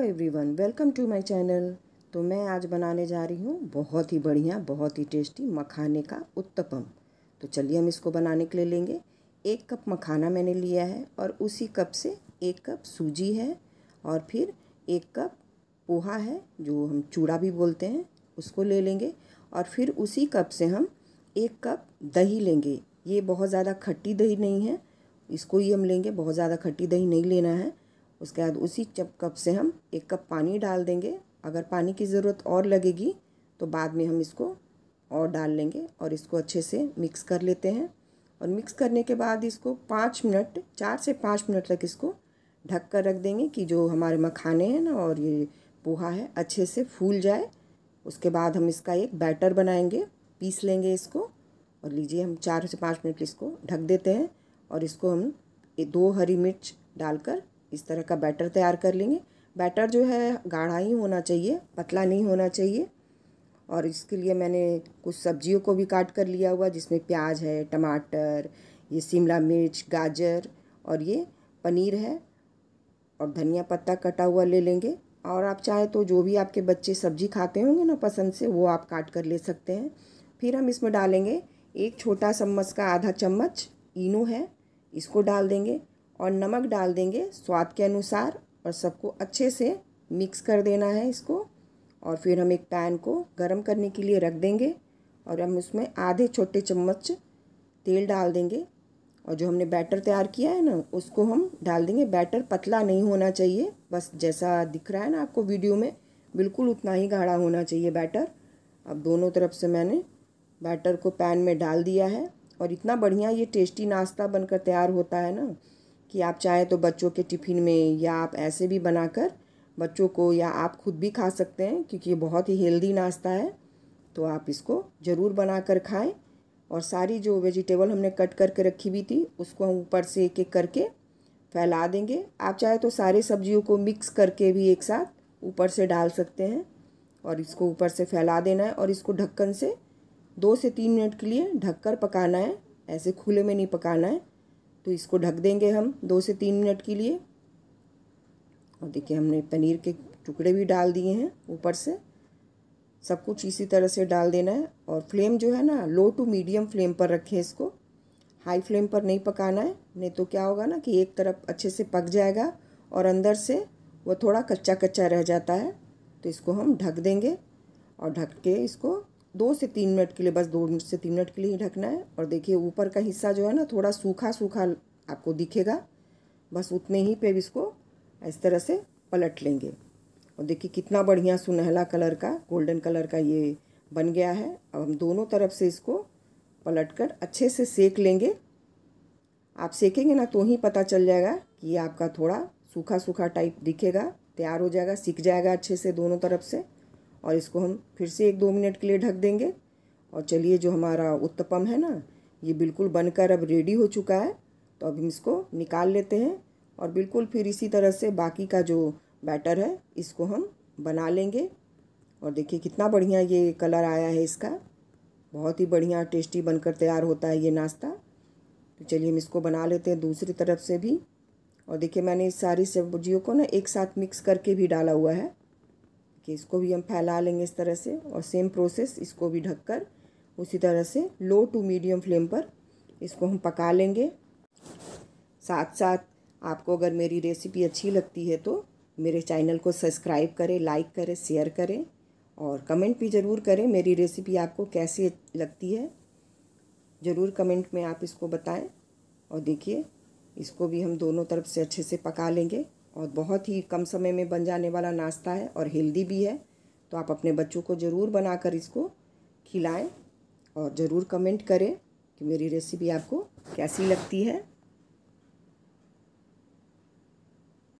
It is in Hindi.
hello everyone welcome to my channel तो मैं आज बनाने जा रही हूँ बहुत ही बढ़िया बहुत ही टेस्टी मखाने का उत्तपम तो चलिए हम इसको बनाने के लिए लेंगे एक कप मखाना मैंने लिया है और उसी कप से एक कप सूजी है और फिर एक कप पोहा है जो हम चूड़ा भी बोलते हैं उसको ले लेंगे और फिर उसी कप से हम एक कप दही लेंगे ये बहुत ज़्यादा खट्टी दही नहीं है इसको ही हम लेंगे बहुत ज़्यादा खट्टी दही नहीं लेना है उसके बाद उसी चप कप से हम एक कप पानी डाल देंगे अगर पानी की ज़रूरत और लगेगी तो बाद में हम इसको और डाल लेंगे और इसको अच्छे से मिक्स कर लेते हैं और मिक्स करने के बाद इसको पाँच मिनट चार से पाँच मिनट तक इसको ढक कर रख देंगे कि जो हमारे मखाने हैं ना और ये पोहा है अच्छे से फूल जाए उसके बाद हम इसका एक बैटर बनाएंगे पीस लेंगे इसको और लीजिए हम चार से पाँच मिनट इसको ढक देते हैं और इसको हम दो हरी मिर्च डालकर इस तरह का बैटर तैयार कर लेंगे बैटर जो है गाढ़ा ही होना चाहिए पतला नहीं होना चाहिए और इसके लिए मैंने कुछ सब्जियों को भी काट कर लिया हुआ जिसमें प्याज है टमाटर ये शिमला मिर्च गाजर और ये पनीर है और धनिया पत्ता कटा हुआ ले लेंगे और आप चाहे तो जो भी आपके बच्चे सब्जी खाते होंगे ना पसंद से वो आप काट कर ले सकते हैं फिर हम इसमें डालेंगे एक छोटा चम्मच का आधा चम्मच इनो है इसको डाल देंगे और नमक डाल देंगे स्वाद के अनुसार और सबको अच्छे से मिक्स कर देना है इसको और फिर हम एक पैन को गरम करने के लिए रख देंगे और हम उसमें आधे छोटे चम्मच तेल डाल देंगे और जो हमने बैटर तैयार किया है ना उसको हम डाल देंगे बैटर पतला नहीं होना चाहिए बस जैसा दिख रहा है ना आपको वीडियो में बिल्कुल उतना ही गाढ़ा होना चाहिए बैटर अब दोनों तरफ से मैंने बैटर को पैन में डाल दिया है और इतना बढ़िया ये टेस्टी नाश्ता बनकर तैयार होता है ना कि आप चाहे तो बच्चों के टिफ़िन में या आप ऐसे भी बनाकर बच्चों को या आप खुद भी खा सकते हैं क्योंकि ये बहुत ही हेल्दी नाश्ता है तो आप इसको ज़रूर बना कर खाएँ और सारी जो वेजिटेबल हमने कट करके रखी हुई थी उसको हम ऊपर से एक एक करके फैला देंगे आप चाहे तो सारे सब्जियों को मिक्स करके भी एक साथ ऊपर से डाल सकते हैं और इसको ऊपर से फैला देना है और इसको ढक्कन से दो से तीन मिनट के लिए ढककर पकाना है ऐसे खुले में नहीं पकाना है तो इसको ढक देंगे हम दो से तीन मिनट के लिए और देखिए हमने पनीर के टुकड़े भी डाल दिए हैं ऊपर से सब कुछ इसी तरह से डाल देना है और फ्लेम जो है ना लो टू मीडियम फ्लेम पर रखें इसको हाई फ्लेम पर नहीं पकाना है नहीं तो क्या होगा ना कि एक तरफ अच्छे से पक जाएगा और अंदर से वो थोड़ा कच्चा कच्चा रह जाता है तो इसको हम ढक देंगे और ढक के इसको दो से तीन मिनट के लिए बस दो से तीन मिनट के लिए ही ढकना है और देखिए ऊपर का हिस्सा जो है ना थोड़ा सूखा सूखा आपको दिखेगा बस उतने ही पे इसको इस तरह से पलट लेंगे और देखिए कितना बढ़िया सुनहला कलर का गोल्डन कलर का ये बन गया है अब हम दोनों तरफ से इसको पलट कर अच्छे से सेक लेंगे आप सेकेंगे ना तो ही पता चल जाएगा कि ये आपका थोड़ा सूखा सूखा टाइप दिखेगा तैयार हो जाएगा सीख जाएगा अच्छे से दोनों तरफ से और इसको हम फिर से एक दो मिनट के लिए ढक देंगे और चलिए जो हमारा उत्तपम है ना ये बिल्कुल बनकर अब रेडी हो चुका है तो अब हम इसको निकाल लेते हैं और बिल्कुल फिर इसी तरह से बाकी का जो बैटर है इसको हम बना लेंगे और देखिए कितना बढ़िया ये कलर आया है इसका बहुत ही बढ़िया टेस्टी बनकर तैयार होता है ये नाश्ता तो चलिए हम इसको बना लेते हैं दूसरी तरफ से भी और देखिए मैंने इस सारी सब्जियों को ना एक साथ मिक्स करके भी डाला हुआ है कि इसको भी हम फैला लेंगे इस तरह से और सेम प्रोसेस इसको भी ढककर उसी तरह से लो टू मीडियम फ्लेम पर इसको हम पका लेंगे साथ साथ आपको अगर मेरी रेसिपी अच्छी लगती है तो मेरे चैनल को सब्सक्राइब करें लाइक करें शेयर करें और कमेंट भी ज़रूर करें मेरी रेसिपी आपको कैसी लगती है ज़रूर कमेंट में आप इसको बताएं और देखिए इसको भी हम दोनों तरफ से अच्छे से पका लेंगे और बहुत ही कम समय में बन जाने वाला नाश्ता है और हेल्दी भी है तो आप अपने बच्चों को ज़रूर बनाकर इसको खिलाएं और ज़रूर कमेंट करें कि मेरी रेसिपी आपको कैसी लगती है